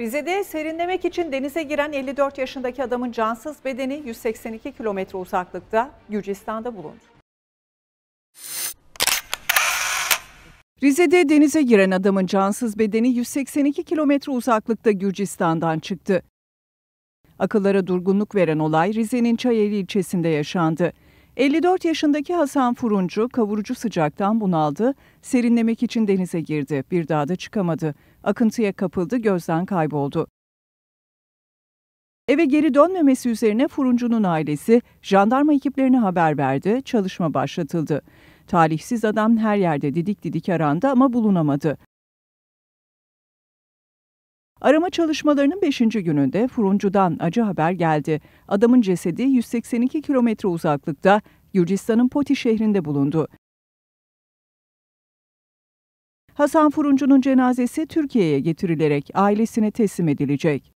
Rize'de serinlemek için denize giren 54 yaşındaki adamın cansız bedeni 182 kilometre uzaklıkta Gürcistan'da bulundu. Rize'de denize giren adamın cansız bedeni 182 kilometre uzaklıkta Gürcistan'dan çıktı. Akıllara durgunluk veren olay Rize'nin Çayeli ilçesinde yaşandı. 54 yaşındaki Hasan Furuncu kavurucu sıcaktan bunaldı, serinlemek için denize girdi, bir daha da çıkamadı. Akıntıya kapıldı, gözden kayboldu. Eve geri dönmemesi üzerine Furuncu'nun ailesi jandarma ekiplerine haber verdi, çalışma başlatıldı. Talihsiz adam her yerde didik didik arandı ama bulunamadı. Arama çalışmalarının 5. gününde Furuncu'dan acı haber geldi. Adamın cesedi 182 kilometre uzaklıkta Gürcistan'ın Poti şehrinde bulundu. Hasan Furuncu'nun cenazesi Türkiye'ye getirilerek ailesine teslim edilecek.